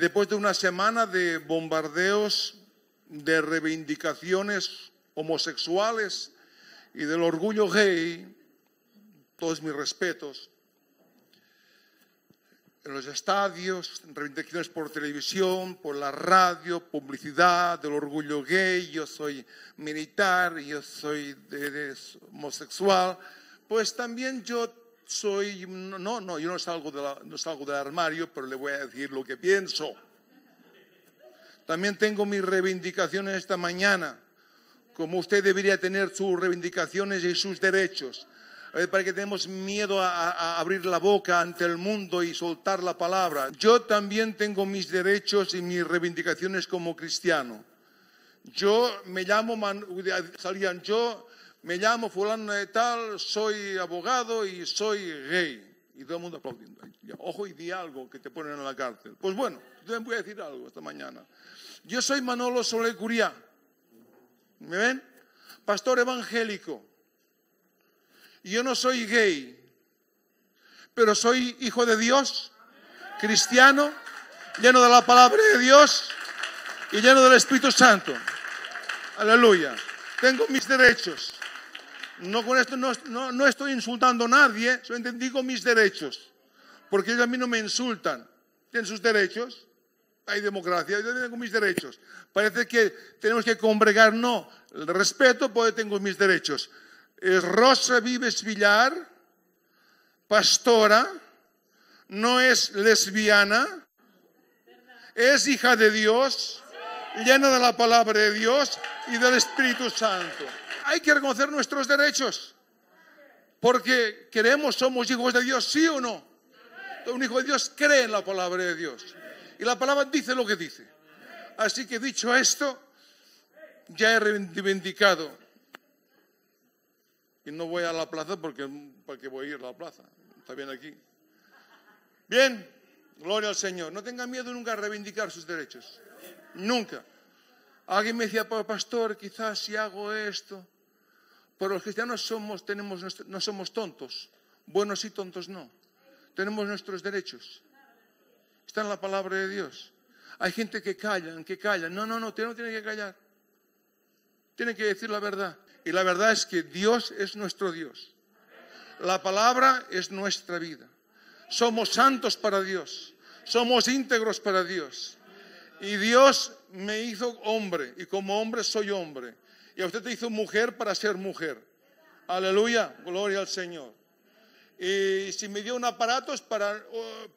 después de una semana de bombardeos, de reivindicaciones homosexuales y del orgullo gay, todos mis respetos, en los estadios, reivindicaciones por televisión, por la radio, publicidad del orgullo gay, yo soy militar, yo soy de, homosexual, pues también yo soy, no, no, yo no salgo, de del armario, pero le voy a decir lo que pienso. También tengo mis reivindicaciones esta mañana, como usted debería tener sus reivindicaciones y sus derechos. Para que tenemos miedo a, abrir la boca ante el mundo y soltar la palabra. Yo también tengo mis derechos y mis reivindicaciones como cristiano. Yo me llamo, salían yo, me llamo fulano de tal, soy abogado y soy gay. Y todo el mundo aplaudiendo. Ojo y di algo que te ponen en la cárcel. Pues bueno, yo voy a decir algo esta mañana. Yo soy Manolo Soler ¿Me ven? Pastor evangélico. Y yo no soy gay, pero soy hijo de Dios, cristiano, lleno de la palabra de Dios y lleno del Espíritu Santo. Aleluya. Tengo mis derechos. No, con esto no, estoy insultando a nadie, Yo digo mis derechos. Porque ellos a mí no me insultan. Tienen sus derechos. Hay democracia, yo tengo mis derechos. Parece que tenemos que congregar, no. El respeto, porque tengo mis derechos. Es eh, Rosa Vives Villar, pastora, no es lesbiana, es hija de Dios, llena de la palabra de Dios y del Espíritu Santo hay que reconocer nuestros derechos. Porque creemos somos hijos de Dios, sí o no. Un hijo de Dios cree en la palabra de Dios. Y la palabra dice lo que dice. Así que dicho esto, ya he reivindicado. Y no voy a la plaza porque, porque voy a ir a la plaza. Está bien aquí. Bien, gloria al Señor. No tenga miedo nunca a reivindicar sus derechos. Nunca. Alguien me decía, pastor, quizás si hago esto, pero los cristianos somos, tenemos, no somos tontos, buenos y tontos no. Tenemos nuestros derechos. Está en la palabra de Dios. Hay gente que calla, que calla. No, no, no, no tiene que callar. Tiene que decir la verdad. Y la verdad es que Dios es nuestro Dios. La palabra es nuestra vida. Somos santos para Dios. Somos íntegros para Dios. Y Dios me hizo hombre y como hombre soy hombre. Y a usted te hizo mujer para ser mujer. Aleluya, gloria al Señor. Y si me dio un aparato es uh,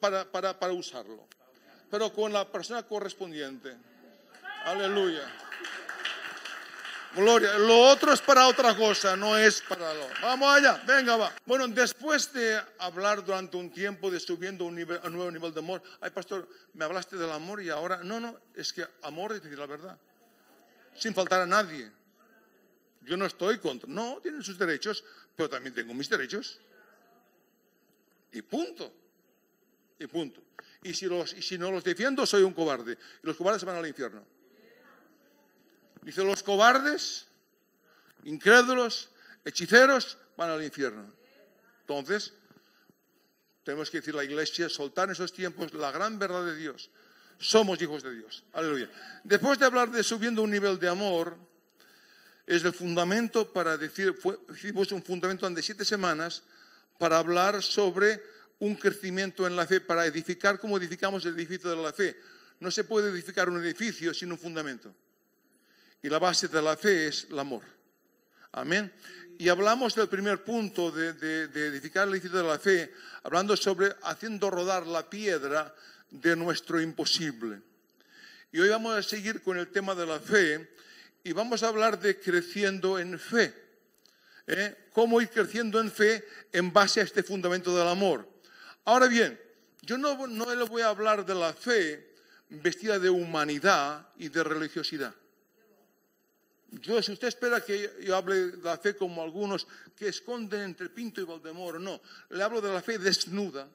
para, usarlo, pero con la persona correspondiente. Aleluya. Gloria. Lo otro es para otra cosa, no es para lo. Vamos allá, venga, va. Bueno, después de hablar durante un tiempo de subiendo un un nuevo nivel de amor, ay, pastor, me hablaste del amor y ahora. No, no, es que amor es decir la verdad, sin faltar a nadie yo no estoy contra. No, tienen sus derechos, pero también tengo mis derechos. Y punto. Y punto. Y si, los, si no los defiendo, soy un cobarde. Y los cobardes van al infierno. Dice, los cobardes, incrédulos, hechiceros, van al infierno. Entonces, tenemos que decir la iglesia, soltar en esos tiempos la gran verdad de Dios. Somos hijos de Dios. Aleluya. Después de hablar de subiendo un nivel de amor, es el fundamento para decir, hicimos un fundamento de siete semanas para hablar sobre un crecimiento en la fe, para edificar como edificamos el edificio de la fe. No se puede edificar un edificio sin un fundamento. Y la base de la fe es el amor. Amén. Y hablamos del primer punto de, de edificar el edificio de la fe, hablando sobre haciendo rodar la piedra de nuestro imposible. Y hoy vamos a seguir con el tema de la fe y vamos a hablar de creciendo en fe. ¿eh? ¿Cómo ir creciendo en fe en base a este fundamento del amor? Ahora bien, yo no, no le voy a hablar de la fe vestida de humanidad y de religiosidad. Yo, si usted espera que yo hable de la fe como algunos que esconden entre Pinto y Valdemoro, no. Le hablo de la fe desnuda,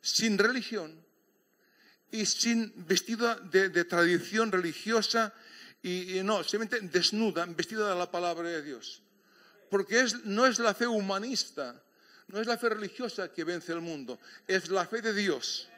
sin religión y sin vestida de, de tradición religiosa y, no no, simplemente desnuda, vestida de la palabra de Dios. Porque no es la fe humanista, no es la fe religiosa que vence el mundo, es la fe de Dios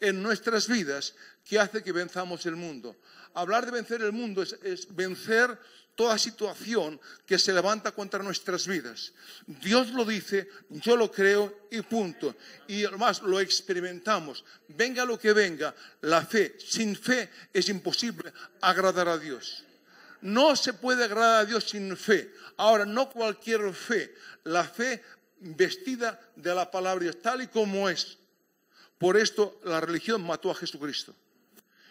en nuestras vidas que hace que venzamos el mundo. Hablar de vencer el mundo es vencer toda situación que se levanta contra nuestras vidas. Dios lo dice, yo lo creo y punto. Y además lo experimentamos. Venga lo que venga, la fe. Sin fe es imposible agradar a Dios. No se puede agradar a Dios sin fe. Ahora, no cualquier fe, la fe vestida de la palabra tal y como es. Por esto la religión mató a Jesucristo.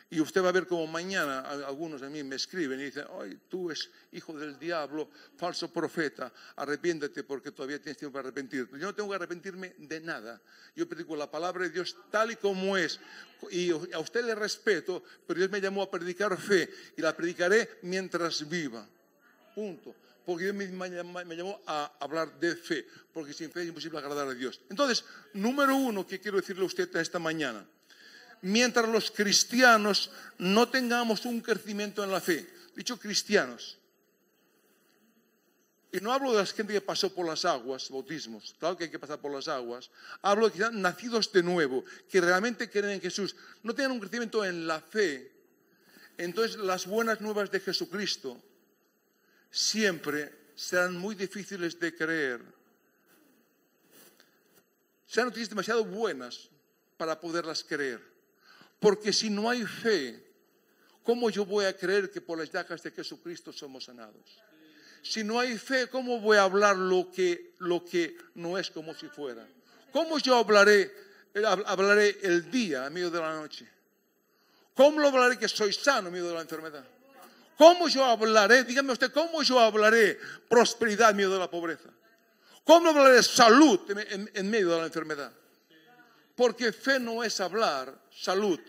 Y usted va a ver como mañana algunos de mí me escriben y dicen, ay, tú es hijo del diablo, falso profeta, arrepiéntete porque todavía tienes tiempo para arrepentirte. Yo no tengo que arrepentirme de nada. Yo predico la palabra de Dios tal y como es. Y a usted le respeto, pero Dios me llamó a predicar fe y la predicaré mientras viva. Punto. Porque Dios me, llamó a hablar de fe, porque sin fe es imposible agradar a Dios. Entonces, número uno que quiero decirle a usted esta mañana mientras los cristianos no tengamos un crecimiento en la fe. Dicho cristianos. Y no hablo de la gente que pasó por las aguas, bautismos, claro que hay que pasar por las aguas. Hablo de que sean nacidos de nuevo, que realmente creen en Jesús, no tengan un crecimiento en la fe. Entonces las buenas nuevas de Jesucristo siempre serán muy difíciles de creer. Serán noticias demasiado buenas para poderlas creer. Porque si no hay fe, ¿cómo yo voy a creer que por las llagas de Jesucristo somos sanados? Si no hay fe, ¿cómo voy a hablar lo que, no es como si fuera? ¿Cómo yo hablaré, el día en medio de la noche? ¿Cómo lo hablaré que soy sano en medio de la enfermedad? ¿Cómo yo hablaré? Dígame usted, ¿cómo yo hablaré prosperidad en medio de la pobreza? ¿Cómo hablaré salud en medio de la enfermedad? Porque fe no es hablar salud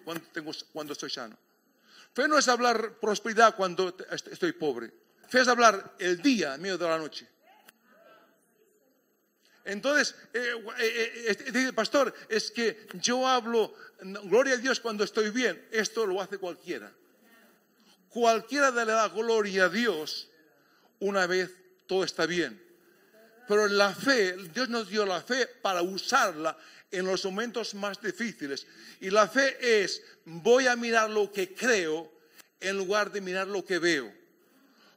cuando, estoy sano. Fe no es hablar prosperidad cuando estoy pobre. Fe es hablar el día en medio de la noche. Entonces, eh, eh, eh, pastor, es que yo hablo, gloria a Dios cuando estoy bien. Esto lo hace cualquiera. Cualquiera le da gloria a Dios una vez todo está bien. Pero la fe, Dios nos dio la fe para usarla en los momentos más difíciles. Y la fe es, voy a mirar lo que creo en lugar de mirar lo que veo.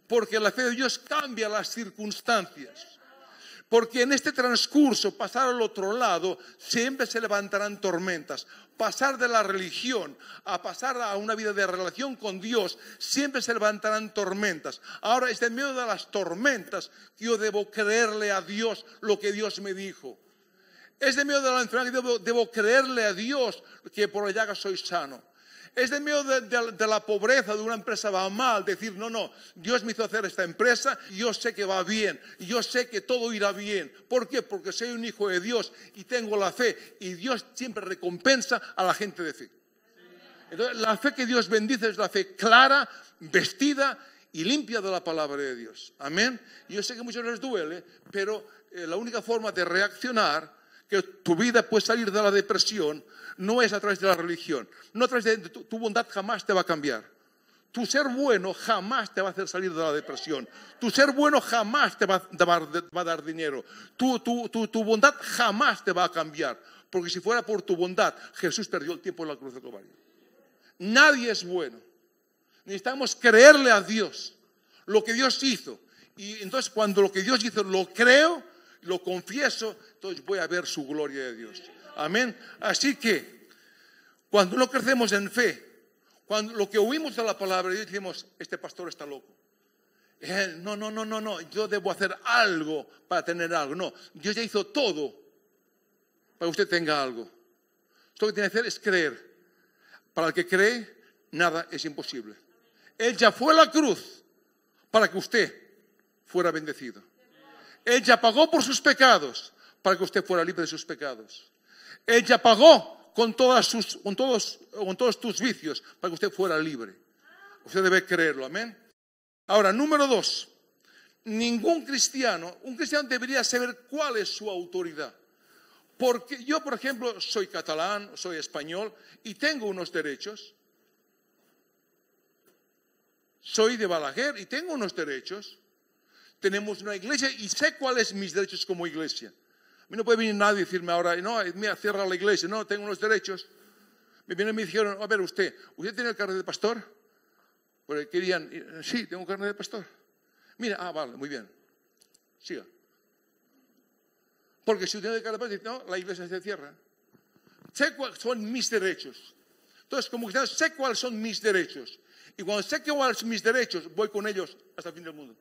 Porque la fe de Dios cambia las circunstancias. Porque en este transcurso, pasar al otro lado, siempre se levantarán tormentas. Pasar de la religión a pasar a una vida de relación con Dios, siempre se levantarán tormentas. Ahora es en medio de las tormentas que yo debo creerle a Dios lo que Dios me dijo. Es de miedo de la enfermedad que debo, creerle a Dios que por la llaga soy sano. Es de miedo de, la pobreza de una empresa va mal, decir, no, no, Dios me hizo hacer esta empresa, yo sé que va bien, yo sé que todo irá bien. ¿Por qué? Porque soy un hijo de Dios y tengo la fe y Dios siempre recompensa a la gente de fe. Entonces, la fe que Dios bendice es la fe clara, vestida y limpia de la palabra de Dios. Amén. Yo sé que muchos les duele, pero eh, la única forma de reaccionar que tu vida puede salir de la depresión no es a través de la religión, no a través de tu, bondad jamás te va a cambiar. Tu ser bueno jamás te va a hacer salir de la depresión. Tu ser bueno jamás te va, a dar dinero. Tu, bondad jamás te va a cambiar. Porque si fuera por tu bondad, Jesús perdió el tiempo en la cruz de Calvario. Nadie es bueno. Necesitamos creerle a Dios lo que Dios hizo. Y entonces cuando lo que Dios hizo lo creo, lo confieso entonces voy a ver su gloria de Dios. Amén. Así que, cuando no crecemos en fe, cuando lo que oímos de la palabra de Dios, dijimos, este pastor está loco. no, no, no, no, no, yo debo hacer algo para tener algo. No, Dios ya hizo todo para que usted tenga algo. Esto que tiene que hacer es creer. Para el que cree, nada es imposible. Él ya fue a la cruz para que usted fuera bendecido. Él ya pagó por sus pecados para que usted fuera libre de sus pecados. Ella pagó con, sus, todos, tus vicios para que usted fuera libre. Usted debe creerlo, amén. Ahora, número dos, ningún cristiano, un cristiano debería saber cuál es su autoridad. Porque yo, por ejemplo, soy catalán, soy español y tengo unos derechos. Soy de Balaguer y tengo unos derechos. Tenemos una iglesia y sé cuáles mis derechos como iglesia mí no puede venir nadie a decirme ahora, no, mira, cierra la iglesia, no, tengo unos derechos. Me vienen y me dijeron, a ver, usted, ¿usted tiene el carnet de pastor? Porque querían, sí, tengo un de pastor. Mira, ah, vale, muy bien. Siga. Porque si usted tiene el de pastor, no, la iglesia se cierra. Sé cuáles son mis derechos. Entonces, como cristiano, sé cuáles son mis derechos. Y cuando sé cuáles son mis derechos, voy con ellos hasta el fin del mundo.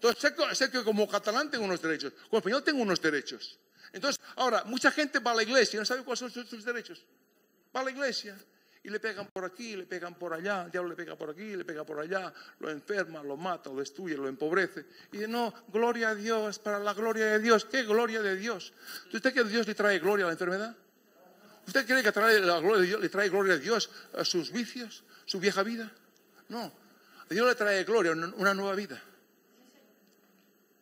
Entonces, sé, que, como catalán tengo unos derechos, como español tengo unos derechos. Entonces, ahora, mucha gente va a la iglesia y no sabe cuáles son sus, derechos. Va a la iglesia y le pegan por aquí, le pegan por allá, el diablo le pega por aquí, le pega por allá, lo enferma, lo mata, lo destruye, lo empobrece. Y dice, no, gloria a Dios, para la gloria de Dios, ¿qué gloria de Dios? ¿Usted cree que Dios le trae gloria a la enfermedad? ¿Usted cree que le trae gloria a Dios a sus vicios, su vieja vida? No, Dios le trae gloria, una nueva vida.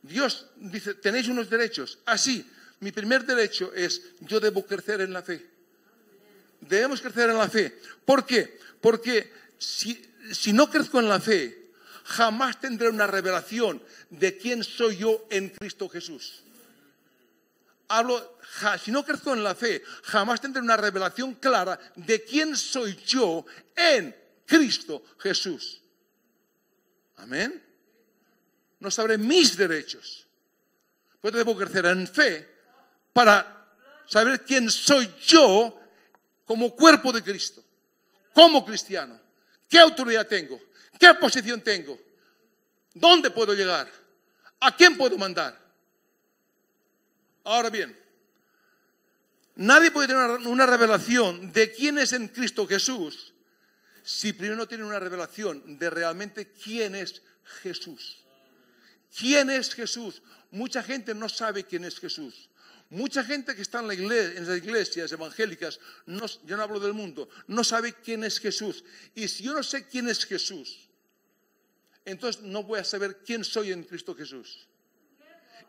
Dios dice, tenéis unos derechos. Así, ah, mi primer derecho es, yo debo crecer en la fe. Debemos crecer en la fe. ¿Por qué? Porque si, no crezco en la fe, jamás tendré una revelación de quién soy yo en Cristo Jesús. Hablo, si no crezco en la fe, jamás tendré una revelación clara de quién soy yo en Cristo Jesús. Amén no sabré mis derechos. Pues debo crecer en fe para saber quién soy yo como cuerpo de Cristo, como cristiano, qué autoridad tengo, qué posición tengo, dónde puedo llegar, a quién puedo mandar. Ahora bien, nadie puede tener una revelación de quién es en Cristo Jesús si primero no tiene una revelación de realmente quién es Jesús. ¿Quién es Jesús? Mucha gente no sabe quién es Jesús. Mucha gente que está en, las iglesias evangélicas, yo no hablo del mundo, no sabe quién es Jesús. Y si yo no sé quién es Jesús, entonces no voy a saber quién soy en Cristo Jesús.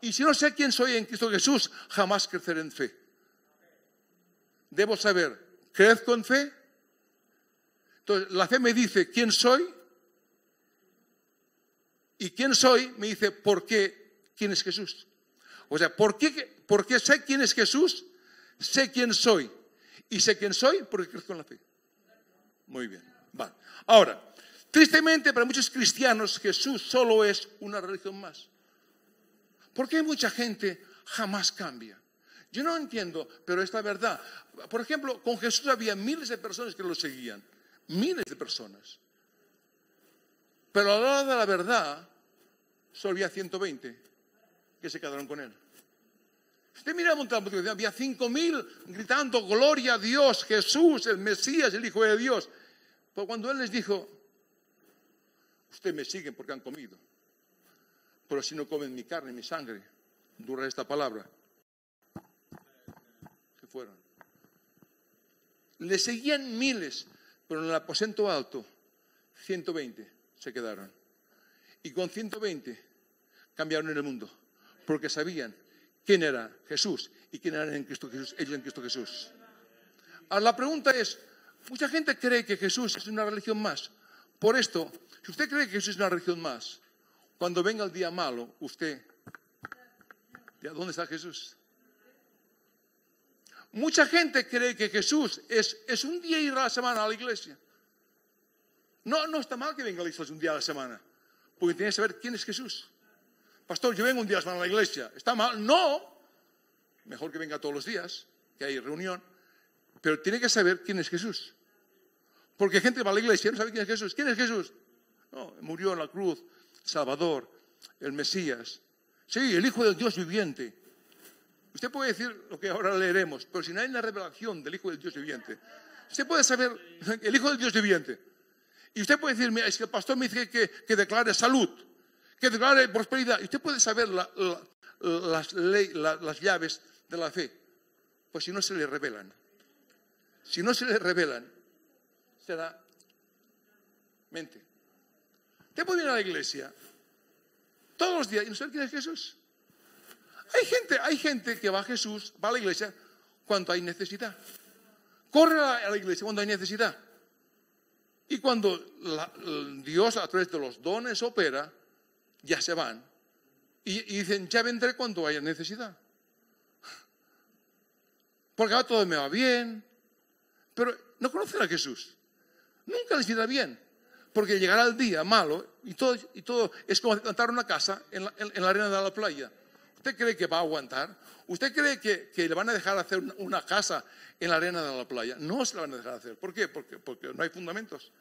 Y si no sé quién soy en Cristo Jesús, jamás creceré en fe. Debo saber, ¿crezco en fe? Entonces, la fe me dice quién soy ¿y quién soy? Me dice, ¿por qué? ¿Quién es Jesús? O sea, ¿por qué, sé quién es Jesús? Sé quién soy. Y sé quién soy porque crezco en la fe. Muy bien. Vale. Ahora, tristemente para muchos cristianos Jesús solo es una religión más. ¿Por qué mucha gente jamás cambia? Yo no entiendo, pero es la verdad. Por ejemplo, con Jesús había miles de personas que lo seguían. Miles de personas. Pero a la hora de la verdad, solo había 120 que se quedaron con él. Usted mira la multitud, había 5.000 gritando, gloria a Dios, Jesús, el Mesías, el Hijo de Dios. Pero cuando él les dijo, ustedes me siguen porque han comido, pero si no comen mi carne, mi sangre, dura esta palabra. Se fueron. Le seguían miles, pero en el aposento alto, 120 se quedaron. Y con 120 cambiaron el mundo, porque sabían quién era Jesús y quién eran en Cristo Jesús, ellos en Cristo Jesús. la pregunta es, mucha gente cree que Jesús es una religión más. Por esto, si usted cree que Jesús es una religión más, cuando venga el día malo, usted, ¿de dónde está Jesús? Mucha gente cree que Jesús es, es un día ir a la semana a la iglesia. No, no está mal que venga a la iglesia un día a la semana, porque tiene que saber quién es Jesús. Pastor, yo vengo un día a la a la iglesia. ¿Está mal? No. Mejor que venga todos los días, que hay reunión. Pero tiene que saber quién es Jesús. Porque gente va a la iglesia y no sabe quién es Jesús. ¿Quién es Jesús? murió en la cruz, Salvador, el Mesías. Sí, el Hijo del Dios viviente. Usted puede decir lo que ahora leeremos, pero si no hay una revelación del Hijo del Dios viviente, usted puede saber el Hijo del Dios viviente. Y usted puede decirme, es que el pastor me dice que, declare salud, que declare prosperidad. Y usted puede saber las, las llaves de la fe. Pues si no se le revelan, si no se le revelan, será mente. Usted puede ir a la iglesia todos los días y no sabe quién es Jesús. Hay gente, hay gente que va a Jesús, va a la iglesia cuando hay necesidad. Corre a la iglesia cuando hay necesidad. Y cuando Dios a través de los dones opera, ya se van. Y, dicen, ya vendré cuando haya necesidad. Porque ahora todo me va bien. Pero no conocen a Jesús. Nunca les irá bien. Porque llegará el día malo y todo, y todo es como plantar una casa en la arena de la playa. ¿Usted cree que va a aguantar? ¿Usted cree que, le van a dejar hacer una casa en la arena de la playa? No se la van a dejar hacer. ¿Por qué? Porque, no hay fundamentos.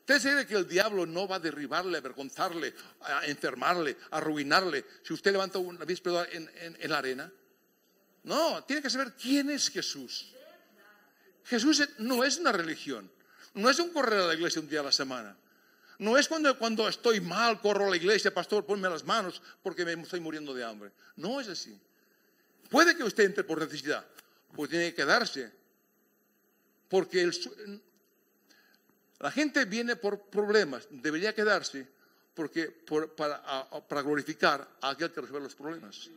¿Usted cree que el diablo no va a derribarle, avergonzarle, enfermarle, arruinarle si usted levanta una víspera en, en la arena? No, tiene que saber quién es Jesús. Jesús no es una religión, no es un correr a la iglesia un día a la semana. No es cuando, cuando estoy mal, corro a la iglesia, pastor, ponme las manos porque me estoy muriendo de hambre. No es así. Puede que usted entre por necesidad, pues tiene que quedarse. Porque la gente viene por problemas, debería quedarse porque para, para, glorificar a aquel que resuelve los problemas.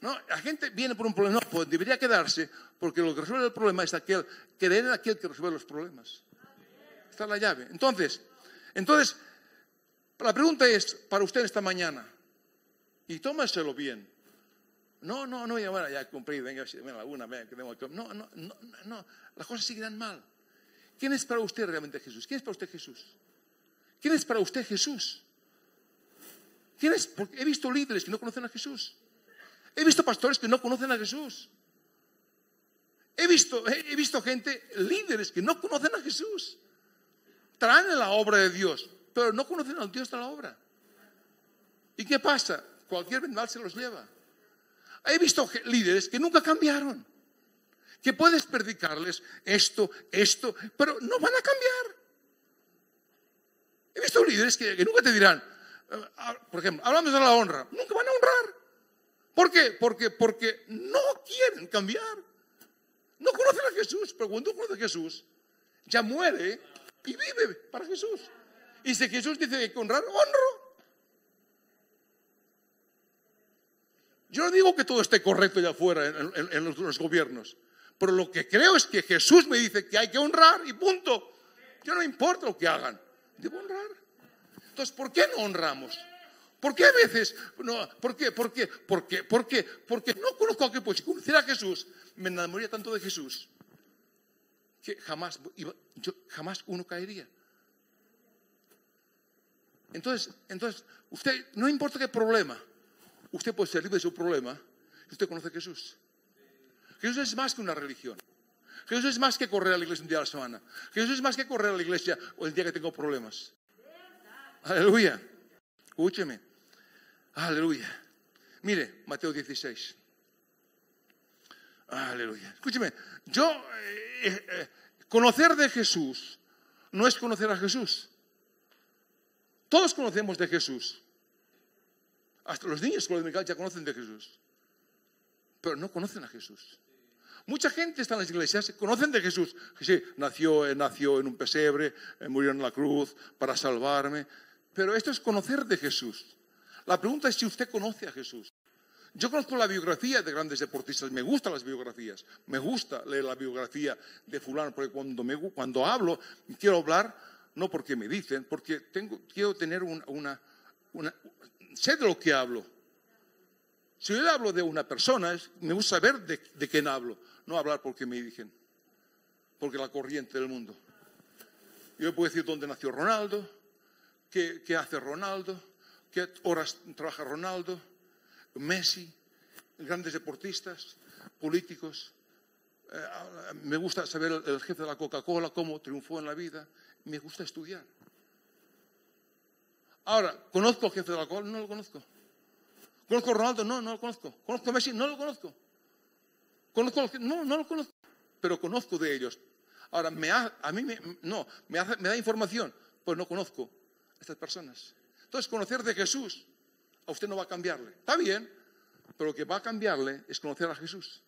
No, la gente viene por un problema, no, pues debería quedarse porque lo que resuelve el problema es aquel, creer en aquel que resuelve los problemas la llave. Entonces, entonces, la pregunta es para usted esta mañana, y tómaselo bien. No, no, no, ya, bueno, ya venga, venga la una, venga, que No, no, no, las cosas seguirán mal. ¿Quién es para usted realmente Jesús? ¿Quién es para usted Jesús? ¿Quién es para usted Jesús? ¿Quién es? Porque he visto líderes que no conocen a Jesús. He visto pastores que no conocen a Jesús. He visto, he visto gente, líderes que no conocen a Jesús traen la obra de Dios, pero no conocen al Dios de la obra. ¿Y qué pasa? Cualquier mal se los lleva. He visto líderes que nunca cambiaron, que puedes predicarles esto, esto, pero no van a cambiar. He visto líderes que, nunca te dirán, eh, ah, por ejemplo, hablamos de la honra, nunca van a honrar. ¿Por qué? Porque, porque no quieren cambiar. No conocen a Jesús, pero cuando uno conoce a Jesús, ya muere y vive para Jesús. Y si Jesús dice que honrar, honro. Yo no digo que todo esté correcto allá afuera en, los, gobiernos, pero lo que creo es que Jesús me dice que hay que honrar y punto. Yo no importa lo que hagan, debo honrar. Entonces, ¿por qué no honramos? ¿Por qué a veces? No, ¿Por qué? ¿Por qué? ¿Por qué? ¿Por qué? Porque no conozco a que pues si conociera a Jesús, me enamoraría tanto de Jesús que jamás, uno caería. Entonces, entonces, usted, no importa qué problema, usted puede ser libre de su problema usted conoce a Jesús. Jesús es más que una religión. Jesús es más que correr a la iglesia un día a la semana. Jesús es más que correr a la iglesia el día que tengo problemas. Aleluya. Escúcheme. Aleluya. Mire, Mateo 16. Aleluya. Escúcheme, yo, eh, eh, eh, conocer de Jesús no es conocer a Jesús. Todos conocemos de Jesús. Hasta los niños con ya conocen de Jesús. Pero no conocen a Jesús. Mucha gente está en las iglesias, conocen de Jesús. Sí, nació, nació en un pesebre, murió en la cruz para salvarme. Pero esto es conocer de Jesús. La pregunta es si usted conoce a Jesús. Yo conozco la biografía de grandes deportistas, me gustan las biografías, me gusta leer la biografía de fulano, porque cuando, hablo, quiero hablar, no porque me dicen, porque quiero tener una, sé de lo que hablo. Si yo hablo de una persona, me gusta saber de, quién hablo, no hablar porque me dicen, porque la corriente del mundo. Yo puedo decir dónde nació Ronaldo, qué hace Ronaldo, qué horas trabaja Ronaldo, Messi, grandes deportistas, políticos. Eh, me gusta saber el, jefe de la Coca-Cola, cómo triunfó en la vida. Me gusta estudiar. Ahora, ¿conozco al jefe de la Coca-Cola? No lo conozco. ¿Conozco a Ronaldo? No, no lo conozco. ¿Conozco a Messi? No lo conozco. ¿Conozco No, no lo conozco. Pero conozco de ellos. Ahora, me a mí me... no, me, me da información. Pues no conozco a estas personas. Entonces, conocer de Jesús a usted no va a cambiarle. Está bien, pero lo que va a cambiarle es conocer a Jesús.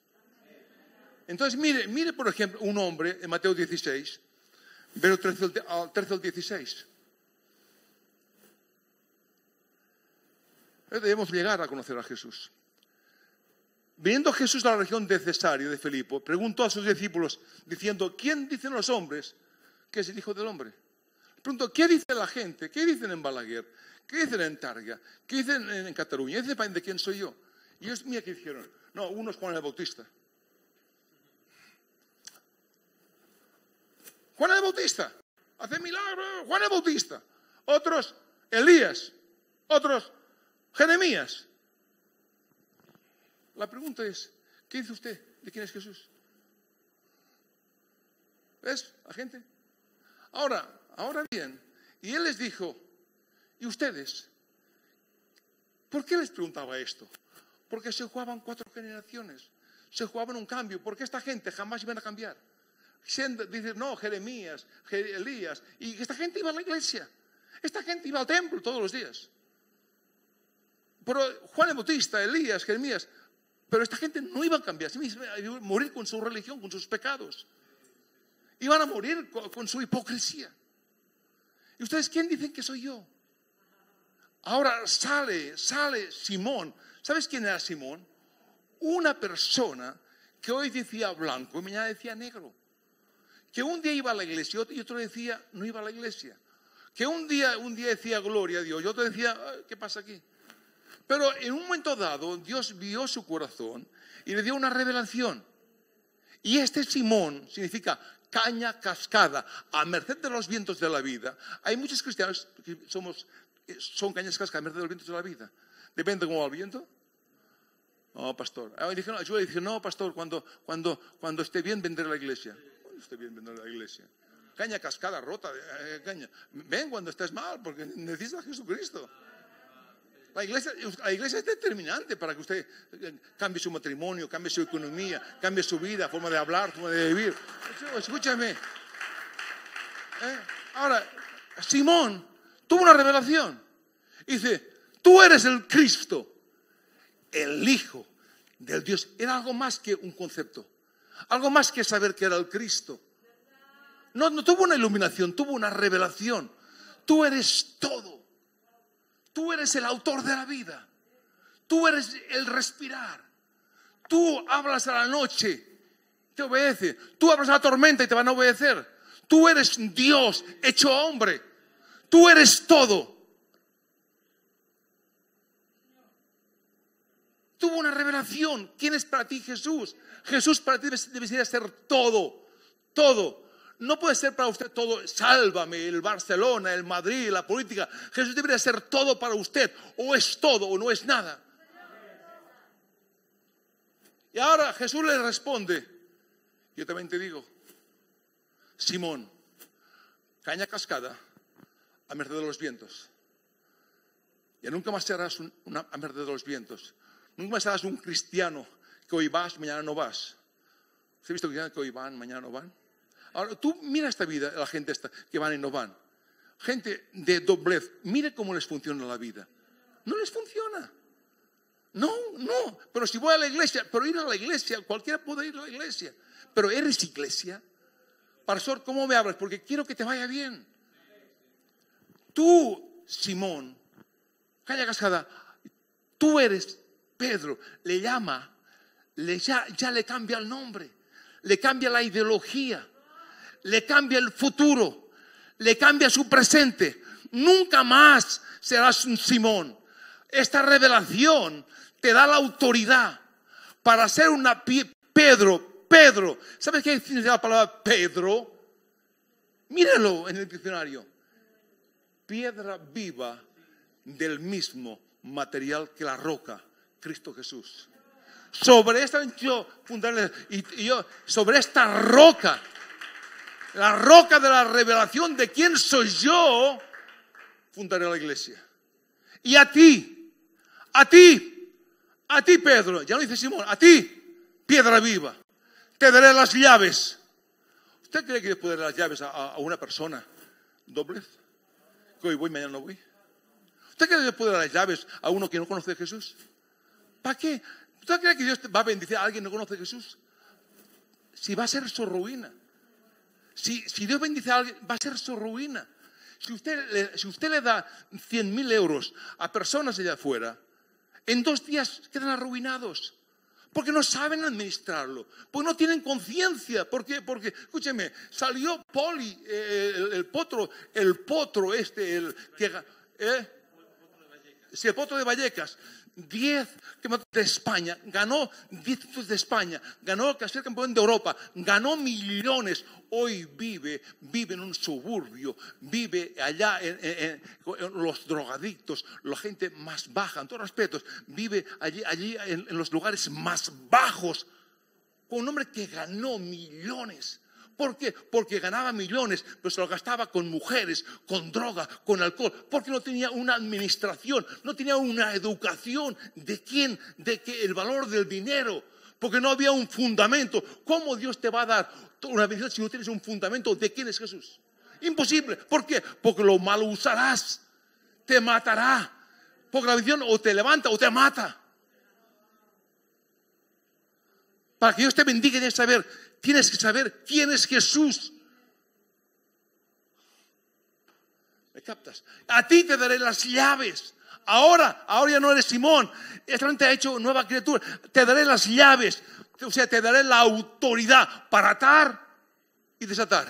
Entonces, mire, mire por ejemplo un hombre en Mateo 16, verso 13 al, 13 al 16. Debemos llegar a conocer a Jesús. Viniendo Jesús a la región de Cesario de Filipo, preguntó a sus discípulos, diciendo, ¿quién dicen los hombres que es el Hijo del Hombre? Preguntó, ¿qué dice la gente? ¿Qué dicen en Balaguer? ¿Qué dicen en Targa, ¿Qué dicen en Cataluña. de quién soy yo. Y es mira que dijeron. No, unos Juan el Bautista. Juan el Bautista. Hace milagros. Juan el Bautista. Otros, Elías. Otros, Jeremías. La pregunta es, ¿qué dice usted de quién es Jesús? ¿Ves? La gente. Ahora, ahora bien, y él les dijo, ¿Y ustedes? ¿Por qué les preguntaba esto? Porque se jugaban cuatro generaciones, se jugaban un cambio, porque esta gente jamás iban a cambiar. Dicen, no, Jeremías, Elías, y esta gente iba a la iglesia, esta gente iba al templo todos los días. Pero Juan el Bautista, Elías, Jeremías, pero esta gente no iba a cambiar, se iba a morir con su religión, con sus pecados. Iban a morir con su hipocresía. ¿Y ustedes quién dicen que soy yo? Ahora sale, sale Simón. ¿Sabes quién era Simón? Una persona que hoy decía blanco y mañana decía negro. Que un día iba a la iglesia y otro decía no iba a la iglesia. Que un día, decía gloria a Dios y otro decía, ah, ¿qué pasa aquí? Pero en un momento dado Dios vio su corazón y le dio una revelación. Y este Simón significa caña cascada, a merced de los vientos de la vida. Hay muchos cristianos que somos eh, son cañas cascadas a merced del viento la vida. Depende cómo va el viento. No, pastor. Yo ah, le dije, no, pastor, cuando, cuando, cuando esté bien vender la iglesia. Cuando esté bien vender la iglesia. Caña cascada, rota, eh, Ven cuando estés mal, porque necesitas a Jesucristo. La iglesia, la iglesia es determinante para que usted eh, cambie su matrimonio, cambie su economía, cambie su vida, forma de hablar, forma de vivir. Escúchame. Ahora, Simón Tuvo una revelación. dice, tú eres el Cristo, el Hijo del Dios. Era algo más que un concepto, algo más que saber que era el Cristo. No, no tuvo una iluminación, tuvo una revelación. Tú eres todo. Tú eres el autor de la vida. Tú eres el respirar. Tú hablas a la noche, te obedece. Tú hablas a la tormenta y te van a obedecer. Tú eres Dios hecho hombre tú eres todo. Tuvo una revelación. ¿Quién es para ti Jesús? Jesús para ti debería ser todo, todo. No puede ser para usted todo, sálvame, el Barcelona, el Madrid, la política. Jesús debería ser todo para usted. O es todo o no es nada. Y ahora Jesús le responde, yo también te digo, Simón, caña cascada, a merced de los vientos. Ya nunca más serás a merced de los vientos. Nunca más serás un cristiano que hoy vas, mañana no vas. ¿Se ha visto que hoy van, mañana no van? Ahora, tú mira esta vida, la gente esta, que van y no van. Gente de doblez, mire cómo les funciona la vida. No les funciona. No, no. Pero si voy a la iglesia, pero ir a la iglesia, cualquiera puede ir a la iglesia. Pero eres iglesia. Pastor, ¿cómo me hablas? Porque quiero que te vaya bien tú, Simón, calla cascada, tú eres Pedro, le llama, ya, le cambia el nombre, le cambia la ideología, le cambia el futuro, le cambia su presente. Nunca más serás un Simón. Esta revelación te da la autoridad para ser un Pedro, Pedro. ¿Sabes qué significa la palabra Pedro? Míralo en el diccionario piedra viva del mismo material que la roca, Cristo Jesús. Sobre esta yo sobre esta roca, la roca de la revelación de quién soy yo, fundaré la iglesia. Y a ti, a ti, a ti Pedro, ya lo dice Simón, a ti, piedra viva, te daré las llaves. ¿Usted cree que puede dar las llaves a una persona? Doblez que hoy voy, mañana no voy. ¿Usted cree que Dios puede dar las llaves a uno que no conoce a Jesús? ¿Para qué? ¿Usted cree que Dios va a bendecir a alguien que no conoce a Jesús? Si va a ser su ruina. Si, si Dios bendice a alguien, va a ser su ruina. Si usted le, si usted le da 100.000 euros a personas allá afuera, en dos días quedan arruinados porque no saben administrarlo, porque no tienen conciencia. Porque, escúcheme, salió Poli, eh, el, potro, el potro este, el que... Eh, si sí, el potro de Vallecas 10 de España, ganó 10 de España, ganó que ser campeón de Europa, ganó millones. Hoy vive, vive en un suburbio, vive allá en, los drogadictos, la gente más baja, en todos los respetos, vive allí, allí en los lugares más bajos, con un hombre que ganó millones. ¿Por qué? Porque ganaba millones, pero se lo gastaba con mujeres, con droga, con alcohol, porque no tenía una administración, no tenía una educación de quién, de que el valor del dinero, porque no había un fundamento. ¿Cómo Dios te va a dar una bendición si no tienes un fundamento de quién es Jesús? Imposible. ¿Por qué? Porque lo mal usarás, te matará. Porque la bendición o te levanta o te mata. Para que Dios te bendiga y saber Tienes que saber quién es Jesús. ¿Me captas? A ti te daré las llaves. Ahora, ahora ya no eres Simón. Él te ha hecho nueva criatura. Te daré las llaves. O sea, te daré la autoridad para atar y desatar.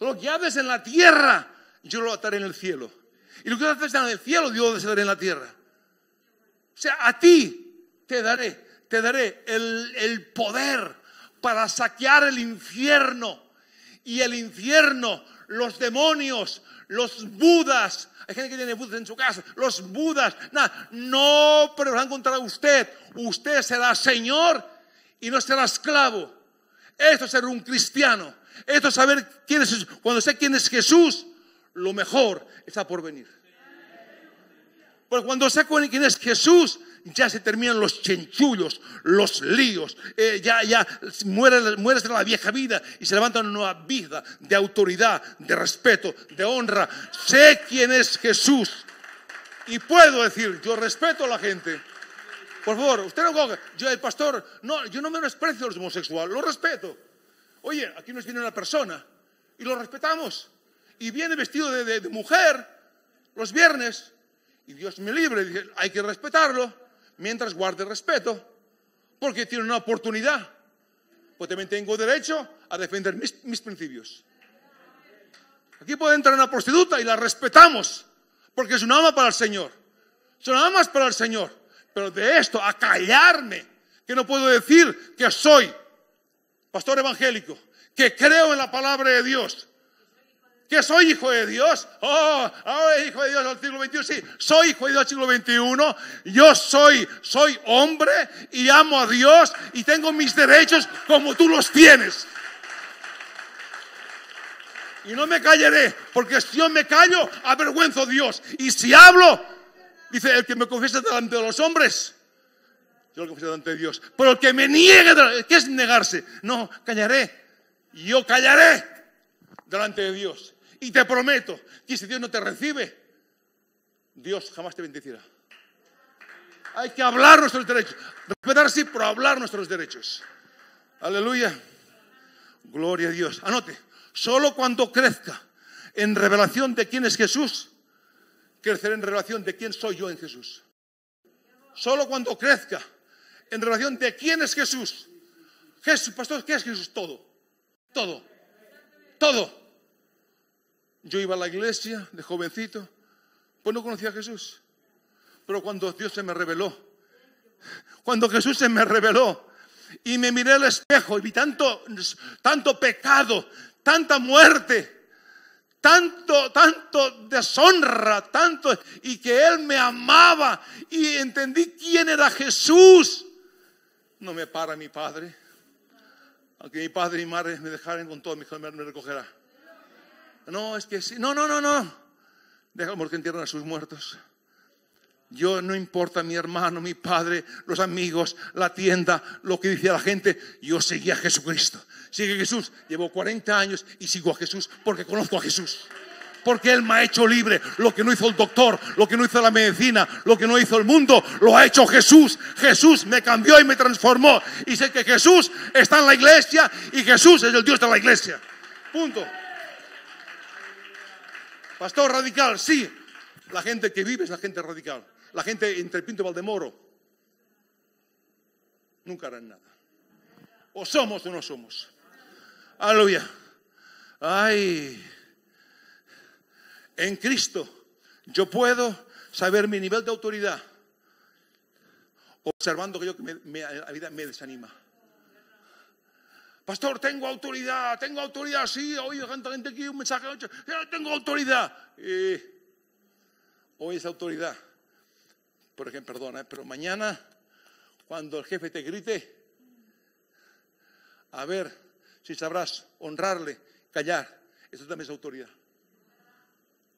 Lo que haces en la tierra, yo lo ataré en el cielo. Y lo que haces en el cielo, Dios lo desataré en la tierra. O sea, a ti te daré daré el, poder para saquear el infierno. Y el infierno, los demonios, los budas, hay gente que tiene budas en su casa, los budas, nada, no Pero a contra usted. Usted será Señor y no será esclavo. Esto es ser un cristiano. Esto es saber quién es Jesús. Cuando sé quién es Jesús, lo mejor está por venir. Porque cuando sé quién es Jesús, ya se terminan los chenchullos, los líos, eh, ya, ya muere, muere la vieja vida y se levanta una nueva vida de autoridad, de respeto, de honra. Sé quién es Jesús y puedo decir, yo respeto a la gente. Por favor, usted no coge. Yo, el pastor, no, yo no me menosprecio a los homosexuales, lo respeto. Oye, aquí nos viene una persona y lo respetamos. Y viene vestido de mujer los viernes y Dios me libre, hay que respetarlo mientras guarde respeto, porque tiene una oportunidad. Pues también tengo derecho a defender mis, mis principios. Aquí puede entrar una prostituta y la respetamos, porque es una ama para el Señor. Son amas para el Señor. Pero de esto, a callarme, que no puedo decir que soy pastor evangélico, que creo en la palabra de Dios, que soy hijo de Dios. Oh, hijo de Dios al siglo XXI. Sí, soy hijo de Dios al siglo XXI. Yo soy, soy hombre y amo a Dios y tengo mis derechos como tú los tienes. Y no me callaré, porque si yo me callo, avergüenzo a Dios. Y si hablo, dice el que me confiesa delante de los hombres, yo lo confieso delante de Dios. Pero el que me niegue, ¿qué es negarse? No, callaré. Yo callaré delante de Dios. Y te prometo que si Dios no te recibe, Dios jamás te bendecirá. Hay que hablar nuestros derechos. sí pero hablar nuestros derechos. Aleluya. Gloria a Dios. Anote, solo cuando crezca en revelación de quién es Jesús, creceré en revelación de quién soy yo en Jesús. Solo cuando crezca en revelación de quién es Jesús. Jesús, pastor, ¿qué es Jesús? Todo. Todo. Todo. Yo iba a la iglesia de jovencito, pues no conocía a Jesús. Pero cuando Dios se me reveló, cuando Jesús se me reveló y me miré al espejo y vi tanto, tanto pecado, tanta muerte, tanto, tanto deshonra, tanto, y que Él me amaba y entendí quién era Jesús. No me para mi padre. Aunque mi padre y madre me dejaran con todo, mi hijo me recogerá. No, es que sí. No, no, no, no. Dejamos que entierren a sus muertos. Yo no importa mi hermano, mi padre, los amigos, la tienda, lo que dice la gente. Yo seguí a Jesucristo. Sigue Jesús. Llevo 40 años y sigo a Jesús porque conozco a Jesús. Porque Él me ha hecho libre. Lo que no hizo el doctor, lo que no hizo la medicina, lo que no hizo el mundo, lo ha hecho Jesús. Jesús me cambió y me transformó. Y sé que Jesús está en la iglesia y Jesús es el Dios de la iglesia. Punto. Pastor radical, sí. La gente que vive es la gente radical. La gente entre Pinto y Valdemoro. Nunca harán nada. O somos o no somos. Aleluya. Ay. En Cristo yo puedo saber mi nivel de autoridad observando que yo vida me desanima pastor, tengo autoridad, tengo autoridad, sí, oye, gente, gente aquí, un mensaje, tengo autoridad. hoy es autoridad. Por ejemplo, perdona, ¿eh? pero mañana, cuando el jefe te grite, a ver si sabrás honrarle, callar, eso también es autoridad.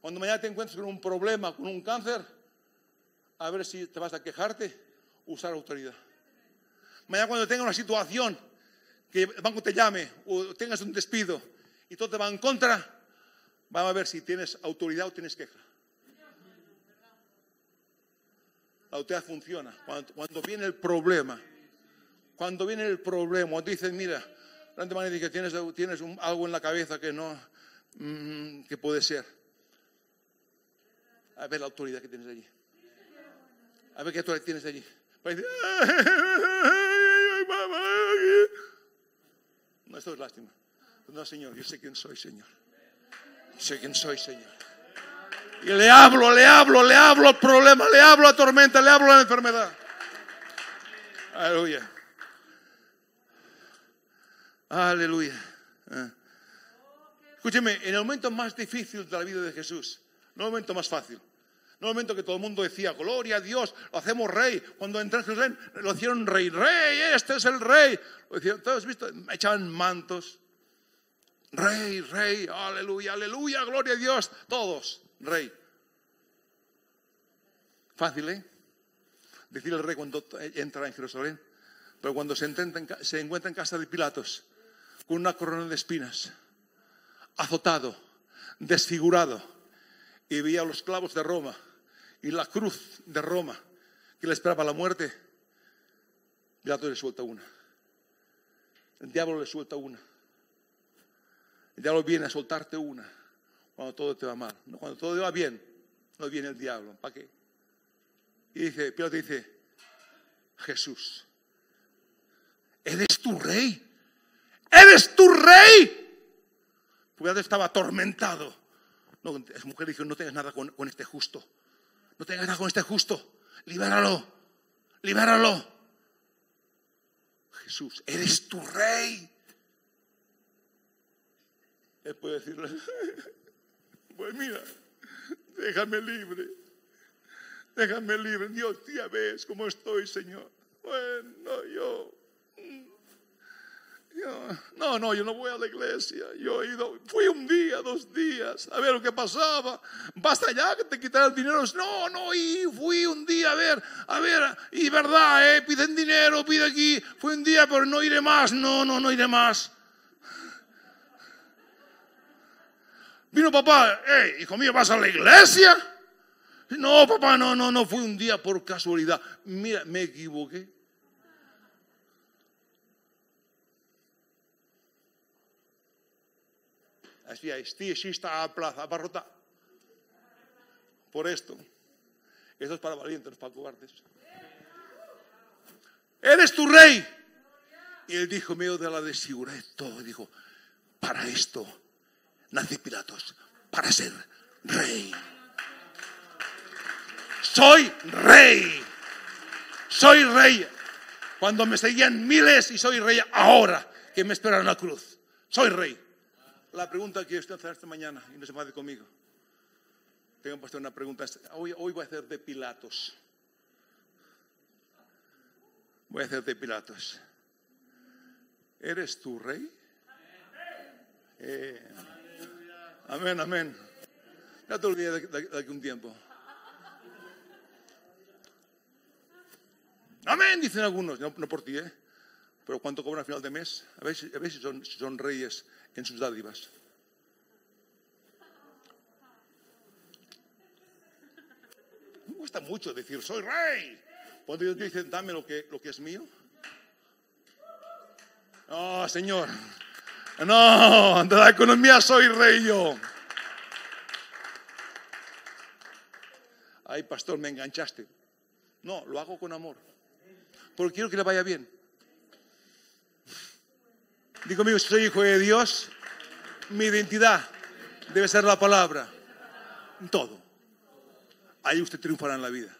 Cuando mañana te encuentres con un problema, con un cáncer, a ver si te vas a quejarte, usar autoridad. Mañana cuando tenga una situación que el banco te llame o tengas un despido y todo te va en contra, vamos a ver si tienes autoridad o tienes queja. La autoridad funciona. Cuando, viene el problema, cuando viene el problema, cuando dicen, mira, grande manera que tienes, tienes algo en la cabeza que no, mm, que puede ser. A ver la autoridad que tienes allí. A ver qué autoridad tienes allí. Pues ah, No, esto es lástima. No, Señor, yo sé quién soy, Señor. Yo sé quién soy, Señor. Y le hablo, le hablo, le hablo al problema, le hablo a tormenta, le hablo a la enfermedad. Aleluya. Aleluya. Ah. Escúcheme, en el momento más difícil de la vida de Jesús, no el momento más fácil, no el momento que todo el mundo decía, gloria a Dios, lo hacemos rey. Cuando entró en Jerusalén, lo hicieron rey, rey, este es el rey. Lo hicieron, todos visto, echaban mantos. Rey, rey, aleluya, aleluya, gloria a Dios. Todos, rey. Fácil, ¿eh? Decir el rey cuando eh, entra en Jerusalén. Pero cuando se, se encuentra en casa de Pilatos, con una corona de espinas, azotado, desfigurado, y veía los clavos de Roma y la cruz de Roma que le esperaba la muerte, Pilato le suelta una. El diablo le suelta una. El diablo viene a soltarte una cuando todo te va mal. cuando todo te va bien, no viene el diablo. ¿Para qué? Y dice, Pilato dice, Jesús, eres tu rey. Eres tu rey. Pilato estaba atormentado. No, mujer dijo, no tengas nada con este justo no tengas nada con este justo, libéralo, libéralo. Jesús, eres tu rey. Él puede decirle, pues mira, déjame libre, déjame libre. Dios, ya ves cómo estoy, Señor. Bueno, yo no, no, yo no voy a la iglesia. Yo he ido, fui un día, dos días, a ver lo que pasaba. Basta ya que te quitaran el dinero. No, no, y fui un día, a ver, a ver, y verdad, eh, piden dinero, pide aquí. Fui un día, pero no iré más. No, no, no iré más. Vino papá, hey, hijo mío, ¿vas a la iglesia? No, papá, no, no, no, fui un día por casualidad. Mira, me equivoqué. Así, sí está a plaza, barrota Por esto. Esto es para valientes, para cobardes. Eres tu rey. Y él dijo, medio de la desigualdad y todo, dijo, para esto nací Pilatos, para ser rey. Soy rey. Soy rey. Cuando me seguían miles y soy rey ahora que me esperan la cruz. Soy rey la pregunta que usted hacer esta mañana, y no se mate conmigo. Tengo hacer una pregunta. Hoy, voy a hacer de Pilatos. Voy a hacer de Pilatos. ¿Eres tú rey? Eh, amén, amén. Ya te olvidé de, aquí un tiempo. Amén, dicen algunos. no por ti, ¿eh? pero ¿cuánto cobran al final de mes? A ver, si, son, reyes en sus dádivas. Me gusta mucho decir, soy rey. Cuando Dios dice, dame lo que, lo que es mío. No, Señor. No, de la economía soy rey yo. Ay, pastor, me enganchaste. No, lo hago con amor. Porque quiero que le vaya bien. Digo, amigo, soy hijo de Dios, mi identidad debe ser la palabra. En todo. Ahí usted triunfará en la vida.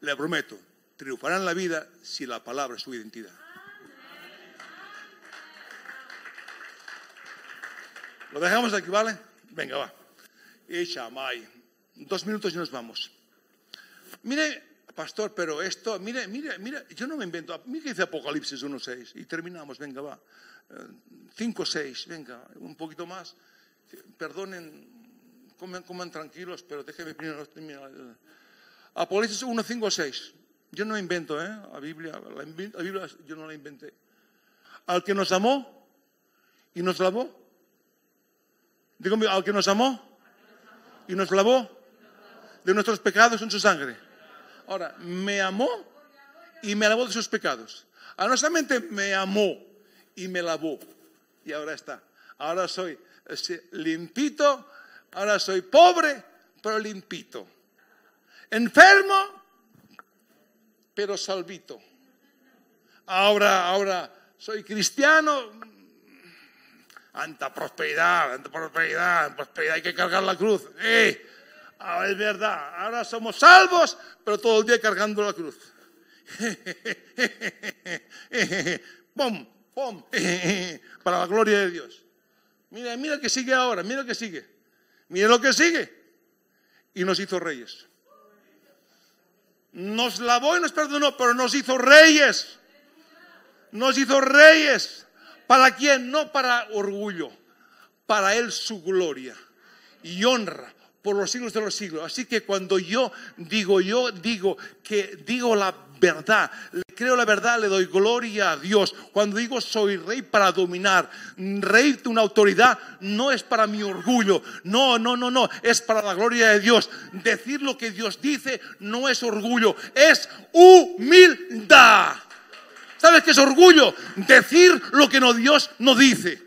Le prometo, triunfará en la vida si la palabra es su identidad. Lo dejamos aquí, ¿vale? Venga, va. Echa, Dos minutos y nos vamos. Mire, pastor, pero esto, mire, mire, mire, yo no me invento, mire que dice Apocalipsis 1.6 y terminamos, venga, va. 5.6, eh, venga, un poquito más. Eh, perdonen, coman, coman tranquilos, pero déjeme primero terminar. Eh, Apocalipsis 1.5.6. Yo no invento, ¿eh? La Biblia, la Biblia yo no la inventé. Al que nos amó y nos lavó. Digo, al que nos amó y nos lavó de nuestros pecados en su sangre. Ahora, me amó y me lavó de sus pecados. Ahora solamente me amó y me lavó. Y ahora está. Ahora soy limpito, ahora soy pobre, pero limpito. Enfermo, pero salvito. Ahora, ahora soy cristiano. Anta prosperidad, anta prosperidad, prosperidad, hay que cargar la cruz. ¡Eh! Ahora es verdad, ahora somos salvos, pero todo el día cargando la cruz. ¡Pum! ¡Pum! Para la gloria de Dios. Mira, mira que sigue ahora, mira que sigue. Mira lo que sigue. Y nos hizo reyes. Nos lavó y nos perdonó, pero nos hizo reyes. Nos hizo reyes. ¿Para quién? No para orgullo, para Él su gloria y honra por los siglos de los siglos. Así que cuando yo digo, yo digo que digo la verdad, le creo la verdad, le doy gloria a Dios. Cuando digo soy rey para dominar, rey de una autoridad, no es para mi orgullo, no, no, no, no, es para la gloria de Dios. Decir lo que Dios dice no es orgullo, es humildad. ¿Sabes qué es orgullo? Decir lo que no Dios no dice.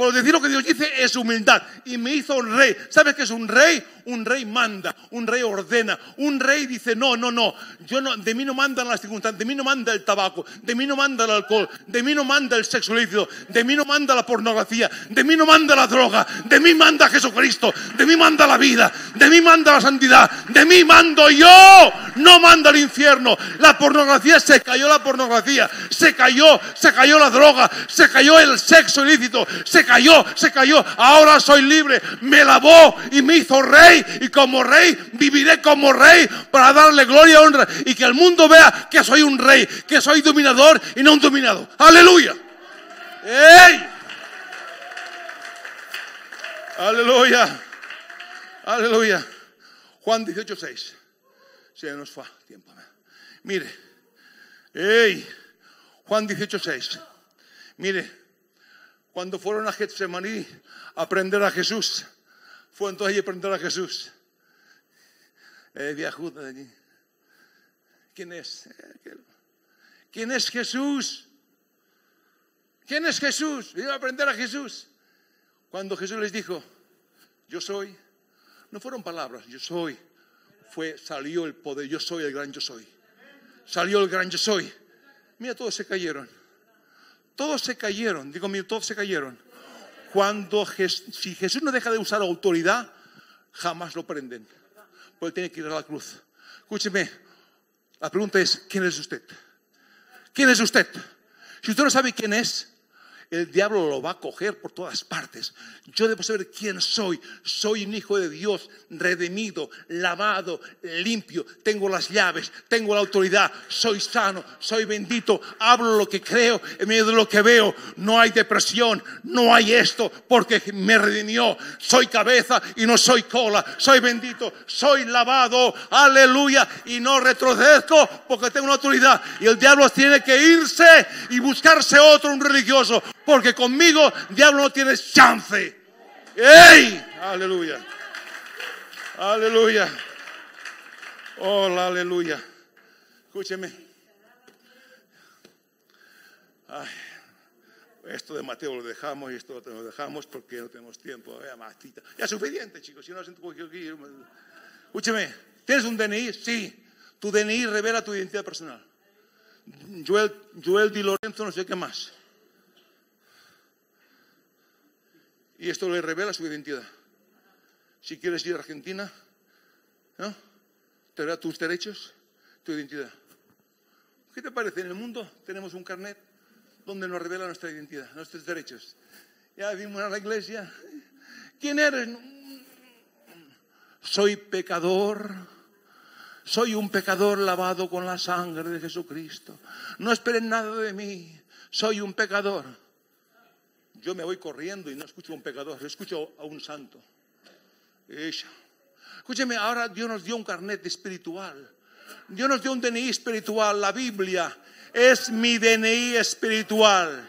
Por decir lo que Dios dice es humildad. Y me hizo rey. ¿Sabes qué es un rey? un rey manda, un rey ordena, un rey dice, no, no, no, yo no, de mí no mandan las circunstancias, de mí no manda el tabaco, de mí no manda el alcohol, de mí no manda el sexo ilícito, de mí no manda la pornografía, de mí no manda la droga, de mí manda Jesucristo, de mí manda la vida, de mí manda la santidad, de mí mando yo, no manda el infierno. La pornografía se cayó la pornografía, se cayó, se cayó la droga, se cayó el sexo ilícito, se cayó, se cayó, ahora soy libre, me lavó y me hizo rey y como rey viviré como rey para darle gloria y honra y que el mundo vea que soy un rey, que soy dominador y no un dominado. Aleluya. ¡Ey! Aleluya. Aleluya. Juan 18, nos fue tiempo. Mire. Juan 18, Mire. Cuando fueron a Getsemaní a Aprender a Jesús, fue entonces a aprender a Jesús. Eh, allí. ¿Quién es? ¿Quién es Jesús? ¿Quién es Jesús? Iba a aprender a Jesús. Cuando Jesús les dijo, yo soy, no fueron palabras, yo soy. Fue, salió el poder, yo soy el gran yo soy. Salió el gran yo soy. Mira, todos se cayeron. Todos se cayeron, digo, mira, todos se cayeron. Cuando si Jesús no deja de usar autoridad, jamás lo prenden. Porque tiene que ir a la cruz. Escúcheme, la pregunta es, ¿quién es usted? ¿Quién es usted? Si usted no sabe quién es, el diablo lo va a coger por todas partes. Yo debo saber quién soy. Soy un hijo de Dios, redimido, lavado, limpio. Tengo las llaves, tengo la autoridad, soy sano, soy bendito, hablo lo que creo en medio de lo que veo. No hay depresión, no hay esto, porque me redimió. Soy cabeza y no soy cola. Soy bendito, soy lavado, aleluya, y no retrocedo porque tengo una autoridad. Y el diablo tiene que irse y buscarse otro, un religioso. Porque conmigo, diablo, no tienes chance. ¡Ey! Aleluya. Aleluya. Oh, aleluya. Escúcheme. esto de Mateo lo dejamos y esto lo dejamos porque no tenemos tiempo. Ya es suficiente, chicos. Si no, aquí. Escúcheme. ¿Tienes un DNI? Sí. Tu DNI revela tu identidad personal. Joel, Joel Di Lorenzo, no sé qué más. Y esto le revela su identidad. Si quieres ir a Argentina, ¿no? te tus derechos, tu identidad. ¿Qué te parece? En el mundo tenemos un carnet donde nos revela nuestra identidad, nuestros derechos. Ya vimos a la iglesia. ¿Quién eres? Soy pecador. Soy un pecador lavado con la sangre de Jesucristo. No esperen nada de mí. Soy un pecador. Yo me voy corriendo y no escucho a un pecador, escucho a un santo. Ella. Escúcheme, ahora Dios nos dio un carnet espiritual. Dios nos dio un DNI espiritual, la Biblia. Es mi DNI espiritual.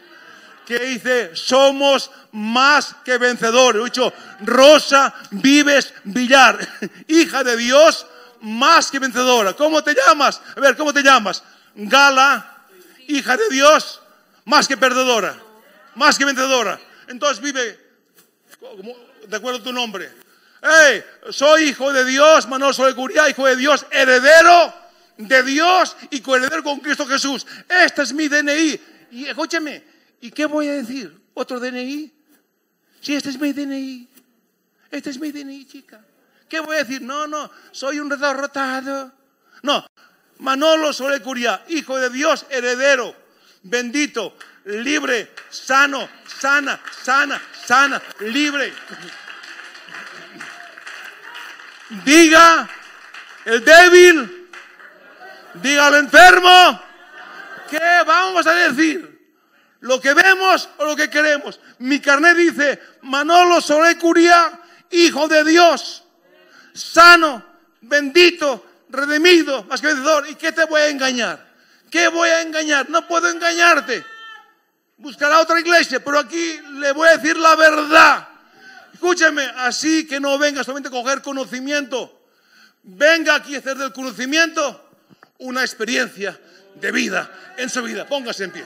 Que dice, somos más que vencedores. he dicho, Rosa Vives Villar, hija de Dios, más que vencedora. ¿Cómo te llamas? A ver, ¿cómo te llamas? Gala, hija de Dios, más que perdedora más que vencedora. Entonces vive de acuerdo a tu nombre. Hey, soy hijo de Dios, Manolo soy curia, hijo de Dios, heredero de Dios y coheredero con Cristo Jesús. Este es mi DNI. Y escúcheme, ¿y qué voy a decir? ¿Otro DNI? Sí, este es mi DNI. Este es mi DNI, chica. ¿Qué voy a decir? No, no, soy un derrotado. No, Manolo Curia, hijo de Dios, heredero, bendito, libre, sano, sana, sana, sana, libre. Diga el débil, diga el enfermo, ¿qué vamos a decir? ¿Lo que vemos o lo que queremos? Mi carnet dice, Manolo Curia, hijo de Dios, sano, bendito, redimido, más que vencedor. ¿Y qué te voy a engañar? ¿Qué voy a engañar? No puedo engañarte buscará otra iglesia, pero aquí le voy a decir la verdad. Escúcheme, así que no venga solamente a coger conocimiento. Venga aquí a hacer del conocimiento una experiencia de vida en su vida. Póngase en pie.